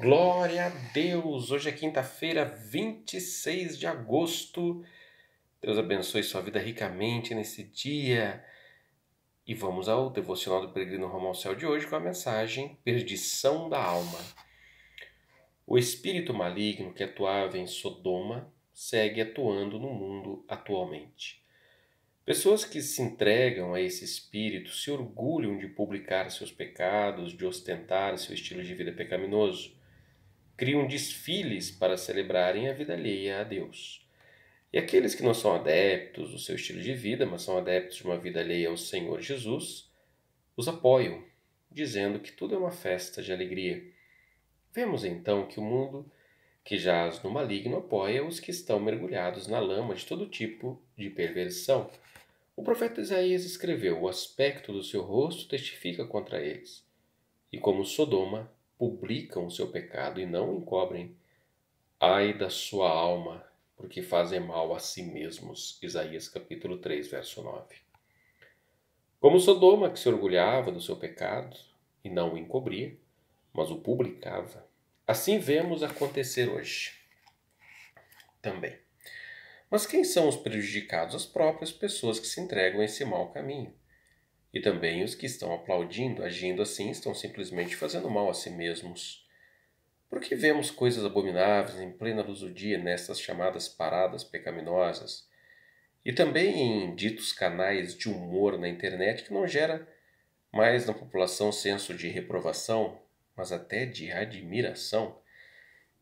Glória a Deus! Hoje é quinta-feira, 26 de agosto. Deus abençoe sua vida ricamente nesse dia. E vamos ao devocional do Peregrino Rumo ao Céu de hoje com a mensagem Perdição da Alma. O espírito maligno que atuava em Sodoma segue atuando no mundo atualmente. Pessoas que se entregam a esse espírito se orgulham de publicar seus pecados, de ostentar seu estilo de vida pecaminoso criam desfiles para celebrarem a vida alheia a Deus. E aqueles que não são adeptos do seu estilo de vida, mas são adeptos de uma vida alheia ao Senhor Jesus, os apoiam, dizendo que tudo é uma festa de alegria. Vemos então que o mundo que jaz no maligno apoia os que estão mergulhados na lama de todo tipo de perversão. O profeta Isaías escreveu: O aspecto do seu rosto testifica contra eles, e como Sodoma, publicam o seu pecado e não encobrem. Ai da sua alma, porque fazem mal a si mesmos. Isaías capítulo 3, verso 9. Como Sodoma, que se orgulhava do seu pecado e não o encobria, mas o publicava, assim vemos acontecer hoje também. Mas quem são os prejudicados? As próprias pessoas que se entregam a esse mau caminho. E também os que estão aplaudindo, agindo assim, estão simplesmente fazendo mal a si mesmos. Porque vemos coisas abomináveis em plena luz do dia nestas chamadas paradas pecaminosas, e também em ditos canais de humor na internet que não gera mais na população senso de reprovação, mas até de admiração.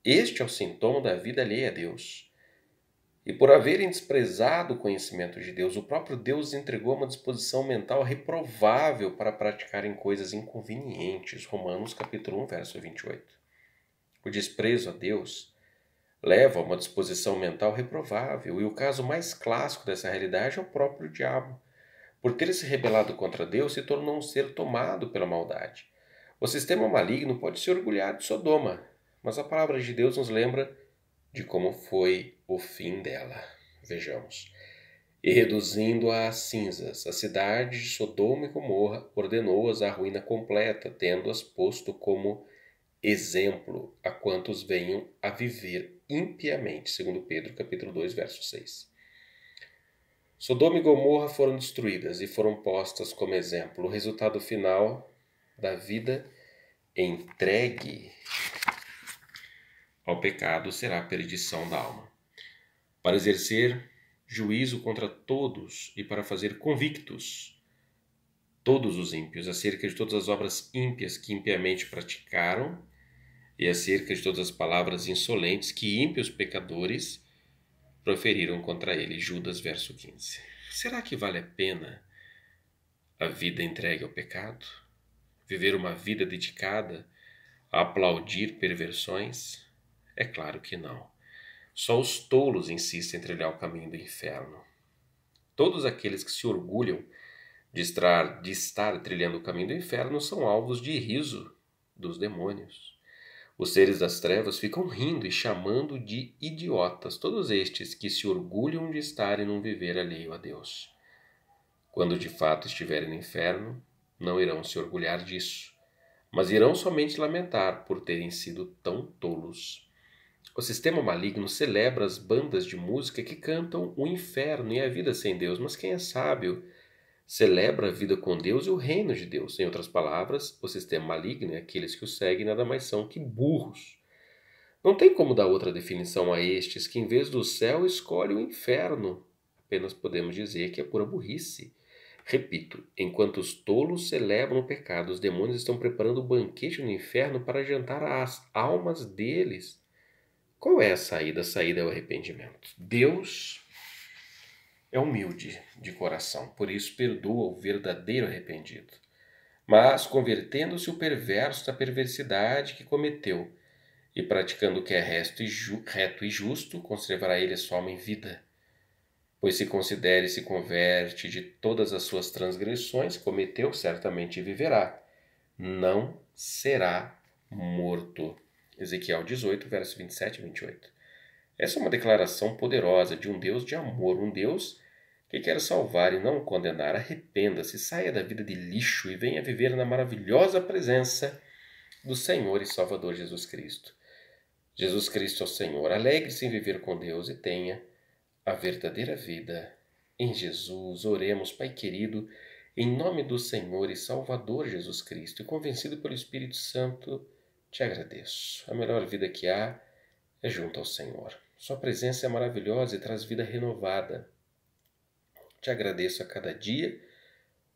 Este é o sintoma da vida alheia a Deus. E por haverem desprezado o conhecimento de Deus, o próprio Deus entregou uma disposição mental reprovável para praticarem coisas inconvenientes. Romanos capítulo 1, verso 28. O desprezo a Deus leva a uma disposição mental reprovável, e o caso mais clássico dessa realidade é o próprio diabo. Por ter se rebelado contra Deus, se tornou um ser tomado pela maldade. O sistema maligno pode se orgulhar de Sodoma, mas a palavra de Deus nos lembra de como foi o fim dela. Vejamos. E reduzindo-a a cinzas, a cidade de Sodoma e Gomorra ordenou-as à ruína completa, tendo-as posto como exemplo a quantos venham a viver impiamente, segundo Pedro capítulo 2, verso 6. Sodoma e Gomorra foram destruídas e foram postas como exemplo. O resultado final da vida entregue ao pecado será a perdição da alma. Para exercer juízo contra todos e para fazer convictos todos os ímpios acerca de todas as obras ímpias que impiamente praticaram e acerca de todas as palavras insolentes que ímpios pecadores proferiram contra ele. Judas, verso 15. Será que vale a pena a vida entregue ao pecado? Viver uma vida dedicada a aplaudir perversões? É claro que não. Só os tolos insistem em trilhar o caminho do inferno. Todos aqueles que se orgulham de estar, de estar trilhando o caminho do inferno são alvos de riso dos demônios. Os seres das trevas ficam rindo e chamando de idiotas todos estes que se orgulham de estar em um viver alheio a Deus. Quando de fato estiverem no inferno, não irão se orgulhar disso, mas irão somente lamentar por terem sido tão tolos o sistema maligno celebra as bandas de música que cantam o inferno e a vida sem Deus, mas quem é sábio celebra a vida com Deus e o reino de Deus. Em outras palavras, o sistema maligno e é aqueles que o seguem nada mais são que burros. Não tem como dar outra definição a estes que, em vez do céu, escolhe o inferno. Apenas podemos dizer que é pura burrice. Repito, enquanto os tolos celebram o pecado, os demônios estão preparando o banquete no inferno para jantar as almas deles. Qual é a saída? A saída é o arrependimento. Deus é humilde de coração, por isso perdoa o verdadeiro arrependido. Mas, convertendo-se o perverso da perversidade que cometeu, e praticando o que é reto e, ju reto e justo, conservará ele a sua alma em vida. Pois se considera e se converte de todas as suas transgressões cometeu, certamente viverá. Não será morto. Ezequiel 18, versos 27 e 28. Essa é uma declaração poderosa de um Deus de amor, um Deus que quer salvar e não condenar. Arrependa-se, saia da vida de lixo e venha viver na maravilhosa presença do Senhor e Salvador Jesus Cristo. Jesus Cristo é o Senhor. Alegre-se em viver com Deus e tenha a verdadeira vida em Jesus. Oremos, Pai querido, em nome do Senhor e Salvador Jesus Cristo, e convencido pelo Espírito Santo te agradeço. A melhor vida que há é junto ao Senhor. Sua presença é maravilhosa e traz vida renovada. Te agradeço a cada dia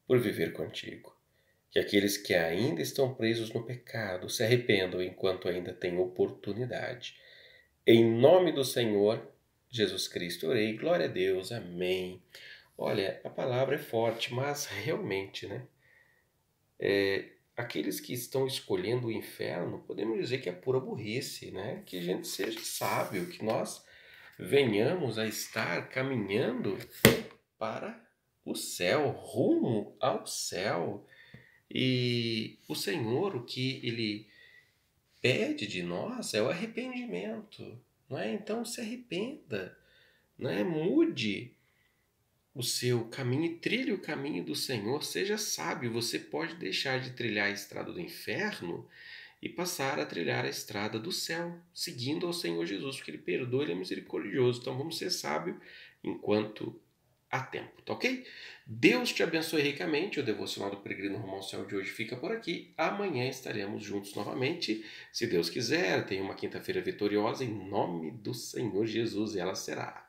por viver contigo. Que aqueles que ainda estão presos no pecado se arrependam enquanto ainda têm oportunidade. Em nome do Senhor Jesus Cristo, orei. Glória a Deus. Amém. Olha, a palavra é forte, mas realmente, né? É, aqueles que estão escolhendo o inferno, podemos dizer que é pura burrice, né? Que a gente seja sábio, que nós venhamos a estar caminhando para o céu, rumo ao céu. E o Senhor, o que ele pede de nós é o arrependimento, não é? Então se arrependa, não é? Mude o seu caminho, e trilhe o caminho do Senhor, seja sábio. Você pode deixar de trilhar a estrada do inferno e passar a trilhar a estrada do céu, seguindo ao Senhor Jesus, porque Ele perdoa, Ele é misericordioso. Então vamos ser sábios enquanto há tempo, tá ok? Deus te abençoe ricamente. O devocional do Peregrino Romão Céu de hoje fica por aqui. Amanhã estaremos juntos novamente, se Deus quiser. Tenha uma quinta-feira vitoriosa em nome do Senhor Jesus e ela será.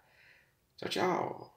Tchau, tchau.